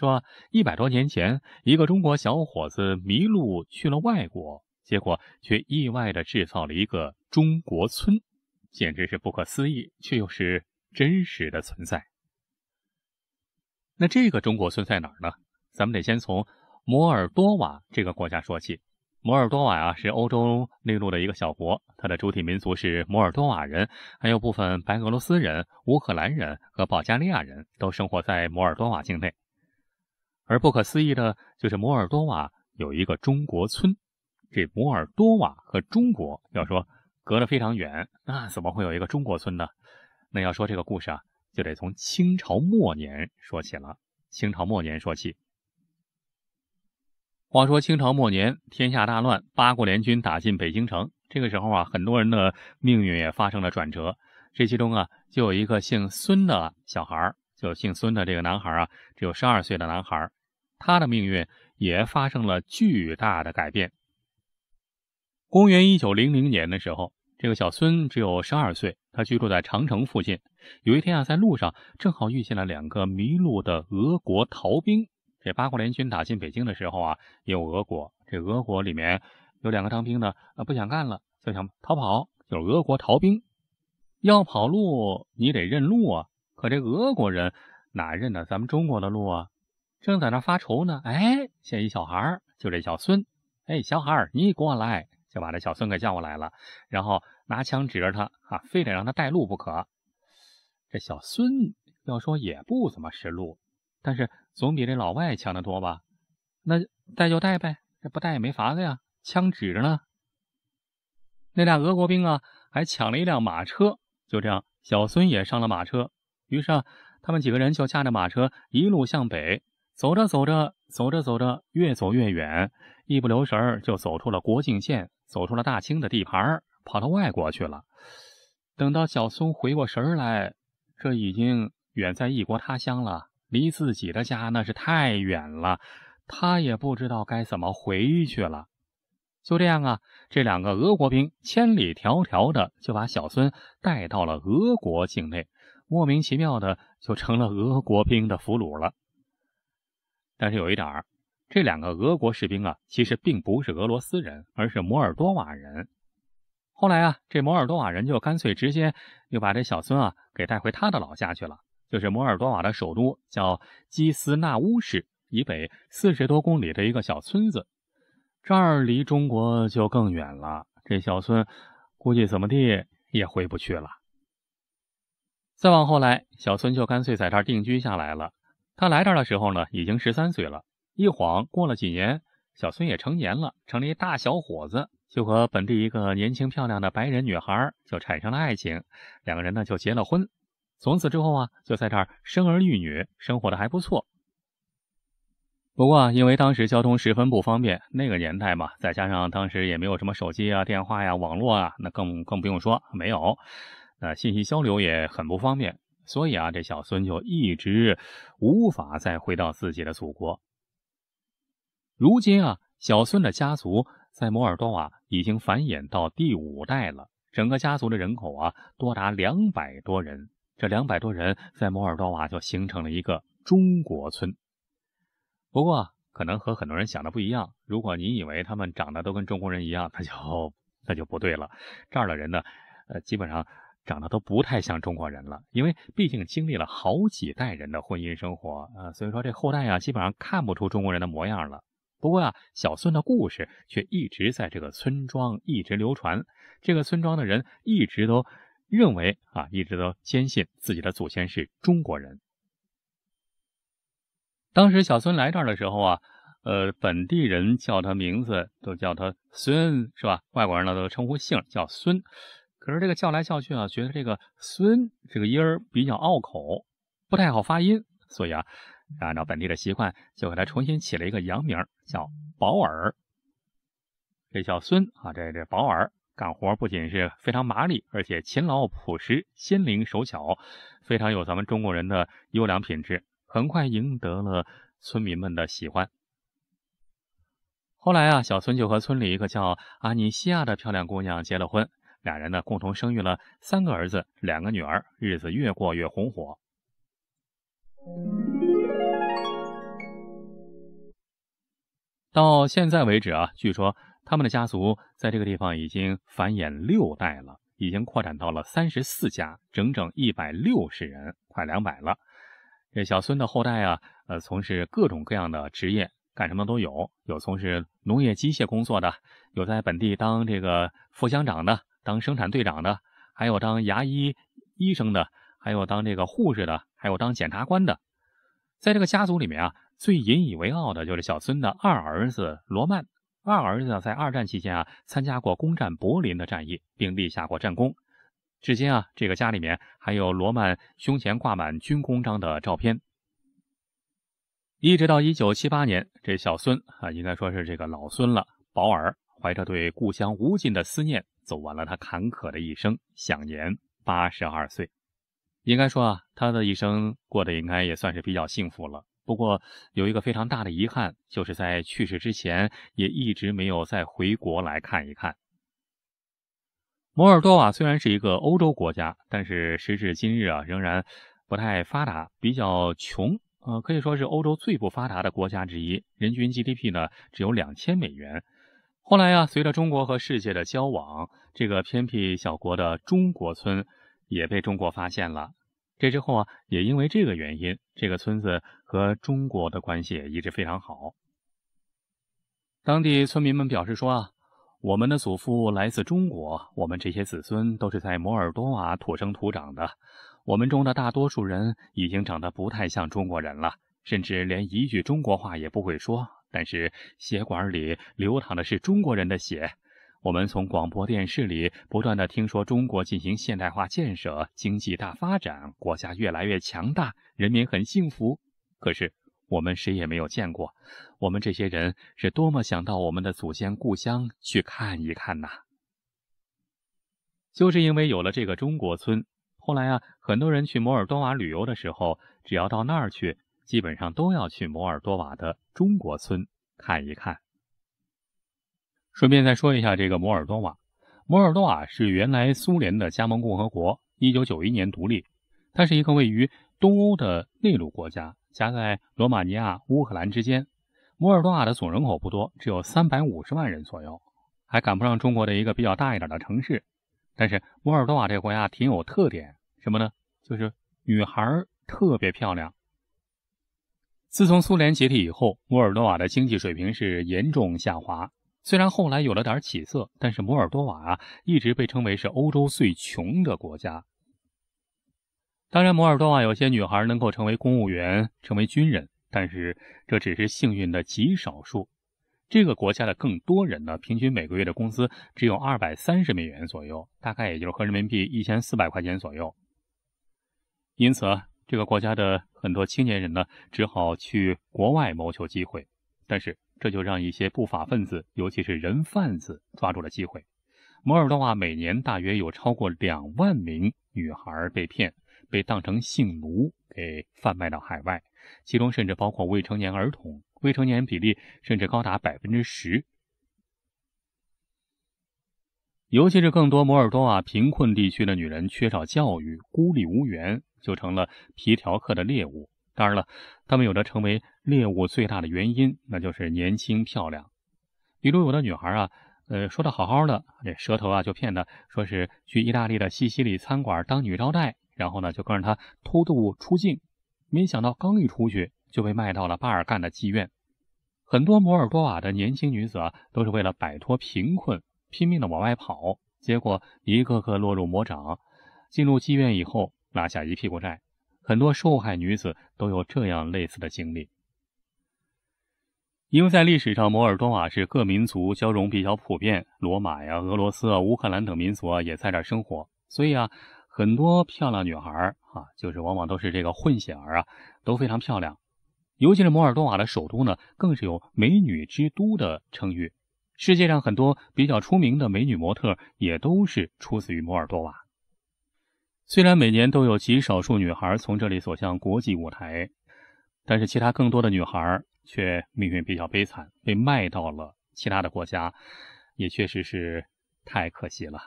说一百多年前，一个中国小伙子迷路去了外国，结果却意外地制造了一个中国村，简直是不可思议，却又是真实的存在。那这个中国村在哪儿呢？咱们得先从摩尔多瓦这个国家说起。摩尔多瓦啊，是欧洲内陆的一个小国，它的主体民族是摩尔多瓦人，还有部分白俄罗斯人、乌克兰人和保加利亚人都生活在摩尔多瓦境内。而不可思议的就是摩尔多瓦有一个中国村，这摩尔多瓦和中国要说隔得非常远，那怎么会有一个中国村呢？那要说这个故事啊，就得从清朝末年说起了。清朝末年说起，话说清朝末年天下大乱，八国联军打进北京城。这个时候啊，很多人的命运也发生了转折。这其中啊，就有一个姓孙的小孩，就姓孙的这个男孩啊，只有十二岁的男孩。他的命运也发生了巨大的改变。公元一九零零年的时候，这个小孙只有十二岁，他居住在长城附近。有一天啊，在路上正好遇见了两个迷路的俄国逃兵。这八国联军打进北京的时候啊，有俄国，这俄国里面有两个当兵的，不想干了，就想逃跑，就是俄国逃兵。要跑路，你得认路啊。可这俄国人哪认得咱们中国的路啊？正在那发愁呢，哎，见一小孩就这小孙，哎，小孩你过来，就把这小孙给叫过来了，然后拿枪指着他，啊，非得让他带路不可。这小孙要说也不怎么识路，但是总比这老外强得多吧？那带就带呗，这不带也没法子呀，枪指着呢。那俩俄国兵啊，还抢了一辆马车，就这样，小孙也上了马车，于是啊，他们几个人就驾着马车一路向北。走着走着，走着走着，越走越远，一不留神儿就走出了国境线，走出了大清的地盘儿，跑到外国去了。等到小孙回过神儿来，这已经远在异国他乡了，离自己的家那是太远了，他也不知道该怎么回去了。就这样啊，这两个俄国兵千里迢迢的就把小孙带到了俄国境内，莫名其妙的就成了俄国兵的俘虏了。但是有一点儿，这两个俄国士兵啊，其实并不是俄罗斯人，而是摩尔多瓦人。后来啊，这摩尔多瓦人就干脆直接又把这小孙啊给带回他的老家去了，就是摩尔多瓦的首都叫基斯纳乌市以北四十多公里的一个小村子。这儿离中国就更远了，这小孙估计怎么地也回不去了。再往后来，小孙就干脆在这儿定居下来了。他来这儿的时候呢，已经十三岁了。一晃过了几年，小孙也成年了，成了一大小伙子，就和本地一个年轻漂亮的白人女孩就产生了爱情，两个人呢就结了婚。从此之后啊，就在这儿生儿育女，生活的还不错。不过啊，因为当时交通十分不方便，那个年代嘛，再加上当时也没有什么手机啊、电话呀、网络啊，那更更不用说没有，那信息交流也很不方便。所以啊，这小孙就一直无法再回到自己的祖国。如今啊，小孙的家族在摩尔多瓦已经繁衍到第五代了，整个家族的人口啊多达两百多人。这两百多人在摩尔多瓦就形成了一个中国村。不过，可能和很多人想的不一样，如果你以为他们长得都跟中国人一样，那就那就不对了。这儿的人呢，呃，基本上。长得都不太像中国人了，因为毕竟经历了好几代人的婚姻生活啊，所以说这后代啊基本上看不出中国人的模样了。不过啊，小孙的故事却一直在这个村庄一直流传，这个村庄的人一直都认为啊，一直都坚信自己的祖先是中国人。当时小孙来这儿的时候啊，呃，本地人叫他名字都叫他孙，是吧？外国人呢都称呼姓，叫孙。而这个叫来叫去啊，觉得这个“孙”这个音儿比较拗口，不太好发音，所以啊，按照本地的习惯，就给他重新起了一个洋名，叫保尔。这小孙啊，这这保尔干活不仅是非常麻利，而且勤劳朴实、心灵手巧，非常有咱们中国人的优良品质，很快赢得了村民们的喜欢。后来啊，小孙就和村里一个叫阿尼西亚的漂亮姑娘结了婚。俩人呢，共同生育了三个儿子、两个女儿，日子越过越红火。到现在为止啊，据说他们的家族在这个地方已经繁衍六代了，已经扩展到了三十四家，整整一百六十人，快两百了。这小孙的后代啊，呃，从事各种各样的职业，干什么都有，有从事农业机械工作的，有在本地当这个副乡长的。当生产队长的，还有当牙医医生的，还有当这个护士的，还有当检察官的，在这个家族里面啊，最引以为傲的就是小孙的二儿子罗曼。二儿子在二战期间啊，参加过攻占柏林的战役，并立下过战功。至今啊，这个家里面还有罗曼胸前挂满军功章的照片。一直到一九七八年，这小孙啊，应该说是这个老孙了。保尔怀着对故乡无尽的思念。走完了他坎坷的一生，享年八十二岁。应该说啊，他的一生过得应该也算是比较幸福了。不过有一个非常大的遗憾，就是在去世之前也一直没有再回国来看一看。摩尔多瓦虽然是一个欧洲国家，但是时至今日啊，仍然不太发达，比较穷，呃，可以说是欧洲最不发达的国家之一，人均 GDP 呢只有两千美元。后来啊，随着中国和世界的交往，这个偏僻小国的中国村，也被中国发现了。这之后啊，也因为这个原因，这个村子和中国的关系一直非常好。当地村民们表示说啊，我们的祖父来自中国，我们这些子孙都是在摩尔多瓦土生土长的。我们中的大多数人已经长得不太像中国人了，甚至连一句中国话也不会说。但是血管里流淌的是中国人的血。我们从广播电视里不断的听说中国进行现代化建设，经济大发展，国家越来越强大，人民很幸福。可是我们谁也没有见过，我们这些人是多么想到我们的祖先故乡去看一看呐！就是因为有了这个中国村，后来啊，很多人去摩尔多瓦旅游的时候，只要到那儿去，基本上都要去摩尔多瓦的中国村看一看。顺便再说一下这个摩尔多瓦。摩尔多瓦是原来苏联的加盟共和国，一九九一年独立。它是一个位于东欧的内陆国家，夹在罗马尼亚、乌克兰之间。摩尔多瓦的总人口不多，只有三百五十万人左右，还赶不上中国的一个比较大一点的城市。但是摩尔多瓦这个国家挺有特点，什么呢？就是女孩特别漂亮。自从苏联解体以后，摩尔多瓦的经济水平是严重下滑。虽然后来有了点起色，但是摩尔多瓦啊一直被称为是欧洲最穷的国家。当然，摩尔多瓦有些女孩能够成为公务员、成为军人，但是这只是幸运的极少数。这个国家的更多人呢，平均每个月的工资只有二百三十美元左右，大概也就是合人民币一千四百块钱左右。因此，这个国家的很多青年人呢，只好去国外谋求机会，但是。这就让一些不法分子，尤其是人贩子，抓住了机会。摩尔多瓦每年大约有超过两万名女孩被骗，被当成性奴给贩卖到海外，其中甚至包括未成年儿童，未成年比例甚至高达百分之十。尤其是更多摩尔多瓦贫困地区的女人，缺少教育、孤立无援，就成了皮条客的猎物。当然了，他们有着成为猎物最大的原因，那就是年轻漂亮。比如有的女孩啊，呃，说的好好的，这舌头啊就骗她，说是去意大利的西西里餐馆当女招待，然后呢就跟着她偷渡出境。没想到刚一出去就被卖到了巴尔干的妓院。很多摩尔多瓦的年轻女子啊，都是为了摆脱贫困，拼命的往外跑，结果一个个落入魔掌。进入妓院以后，拉下一屁股债。很多受害女子都有这样类似的经历，因为在历史上，摩尔多瓦是各民族交融比较普遍，罗马呀、俄罗斯、啊、乌克兰等民族啊也在这生活，所以啊，很多漂亮女孩啊，就是往往都是这个混血儿啊，都非常漂亮。尤其是摩尔多瓦的首都呢，更是有“美女之都”的称誉。世界上很多比较出名的美女模特，也都是出自于摩尔多瓦。虽然每年都有极少数女孩从这里走向国际舞台，但是其他更多的女孩却命运比较悲惨，被卖到了其他的国家，也确实是太可惜了。